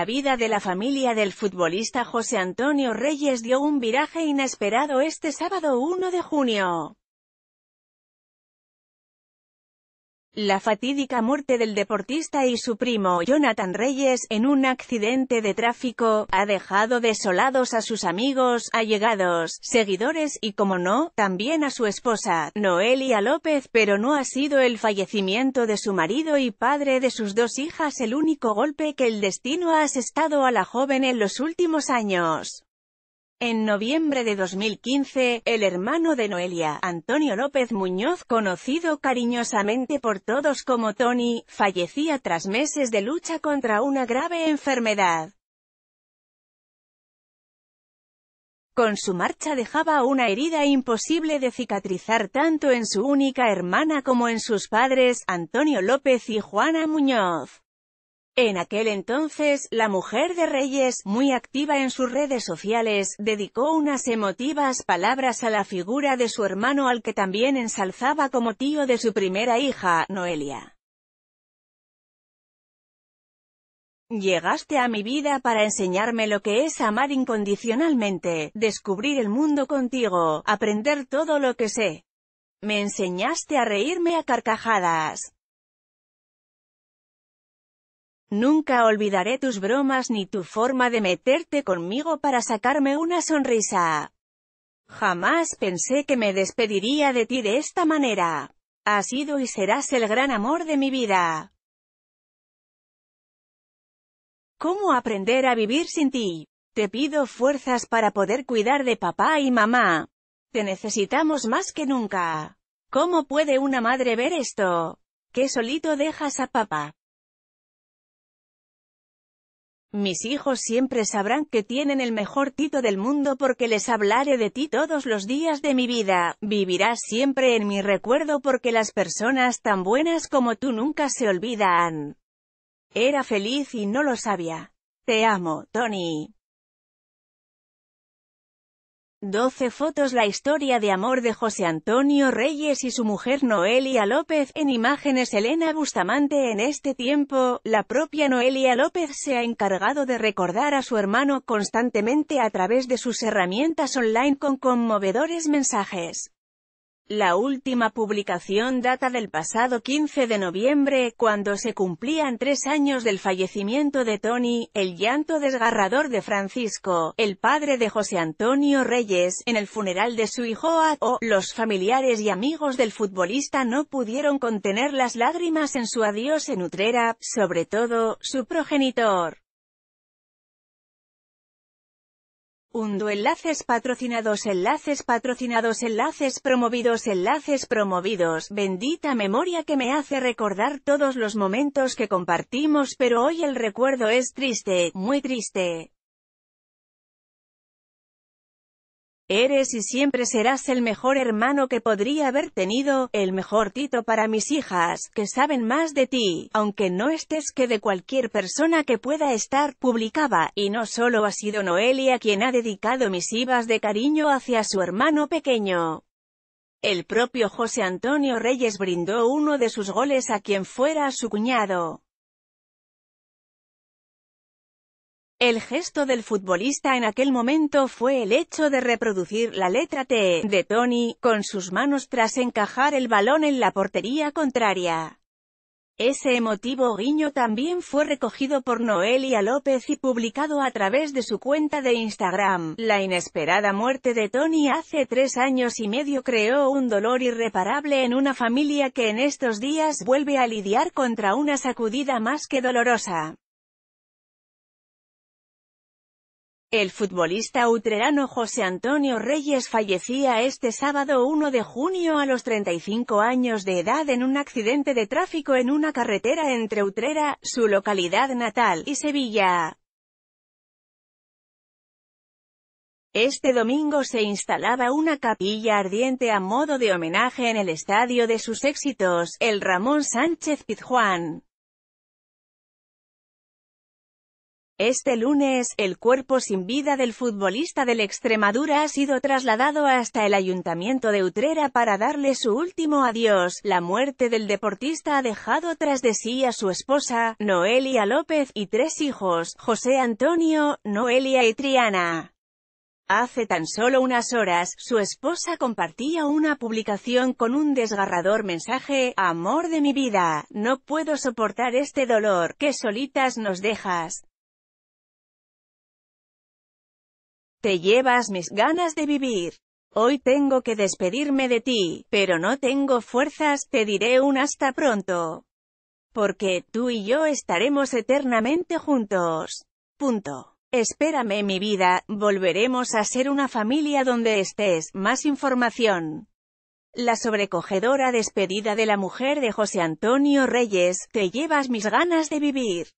La vida de la familia del futbolista José Antonio Reyes dio un viraje inesperado este sábado 1 de junio. La fatídica muerte del deportista y su primo Jonathan Reyes, en un accidente de tráfico, ha dejado desolados a sus amigos, allegados, seguidores y como no, también a su esposa, Noelia López, pero no ha sido el fallecimiento de su marido y padre de sus dos hijas el único golpe que el destino ha asestado a la joven en los últimos años. En noviembre de 2015, el hermano de Noelia, Antonio López Muñoz, conocido cariñosamente por todos como Tony, fallecía tras meses de lucha contra una grave enfermedad. Con su marcha dejaba una herida imposible de cicatrizar tanto en su única hermana como en sus padres, Antonio López y Juana Muñoz. En aquel entonces, la mujer de Reyes, muy activa en sus redes sociales, dedicó unas emotivas palabras a la figura de su hermano al que también ensalzaba como tío de su primera hija, Noelia. Llegaste a mi vida para enseñarme lo que es amar incondicionalmente, descubrir el mundo contigo, aprender todo lo que sé. Me enseñaste a reírme a carcajadas. Nunca olvidaré tus bromas ni tu forma de meterte conmigo para sacarme una sonrisa. Jamás pensé que me despediría de ti de esta manera. Has sido y serás el gran amor de mi vida. ¿Cómo aprender a vivir sin ti? Te pido fuerzas para poder cuidar de papá y mamá. Te necesitamos más que nunca. ¿Cómo puede una madre ver esto? ¿Qué solito dejas a papá. Mis hijos siempre sabrán que tienen el mejor Tito del mundo porque les hablaré de ti todos los días de mi vida, vivirás siempre en mi recuerdo porque las personas tan buenas como tú nunca se olvidan. Era feliz y no lo sabía. Te amo, Tony. 12 fotos La historia de amor de José Antonio Reyes y su mujer Noelia López, en imágenes Elena Bustamante En este tiempo, la propia Noelia López se ha encargado de recordar a su hermano constantemente a través de sus herramientas online con conmovedores mensajes. La última publicación data del pasado 15 de noviembre, cuando se cumplían tres años del fallecimiento de Tony, el llanto desgarrador de Francisco, el padre de José Antonio Reyes, en el funeral de su hijo o los familiares y amigos del futbolista no pudieron contener las lágrimas en su adiós en Utrera, sobre todo, su progenitor. Undo enlaces patrocinados enlaces patrocinados enlaces promovidos enlaces promovidos bendita memoria que me hace recordar todos los momentos que compartimos pero hoy el recuerdo es triste, muy triste. Eres y siempre serás el mejor hermano que podría haber tenido, el mejor tito para mis hijas, que saben más de ti, aunque no estés que de cualquier persona que pueda estar, publicaba, y no solo ha sido Noelia quien ha dedicado misivas de cariño hacia su hermano pequeño. El propio José Antonio Reyes brindó uno de sus goles a quien fuera su cuñado. El gesto del futbolista en aquel momento fue el hecho de reproducir la letra T de Tony, con sus manos tras encajar el balón en la portería contraria. Ese emotivo guiño también fue recogido por Noelia López y publicado a través de su cuenta de Instagram. La inesperada muerte de Tony hace tres años y medio creó un dolor irreparable en una familia que en estos días vuelve a lidiar contra una sacudida más que dolorosa. El futbolista utrerano José Antonio Reyes fallecía este sábado 1 de junio a los 35 años de edad en un accidente de tráfico en una carretera entre Utrera, su localidad natal, y Sevilla. Este domingo se instalaba una capilla ardiente a modo de homenaje en el estadio de sus éxitos, el Ramón Sánchez Pizjuán. Este lunes, el cuerpo sin vida del futbolista del Extremadura ha sido trasladado hasta el Ayuntamiento de Utrera para darle su último adiós. La muerte del deportista ha dejado tras de sí a su esposa, Noelia López, y tres hijos, José Antonio, Noelia y Triana. Hace tan solo unas horas, su esposa compartía una publicación con un desgarrador mensaje, Amor de mi vida, no puedo soportar este dolor, que solitas nos dejas. Te llevas mis ganas de vivir. Hoy tengo que despedirme de ti, pero no tengo fuerzas, te diré un hasta pronto. Porque tú y yo estaremos eternamente juntos. Punto. Espérame mi vida, volveremos a ser una familia donde estés. Más información. La sobrecogedora despedida de la mujer de José Antonio Reyes, te llevas mis ganas de vivir.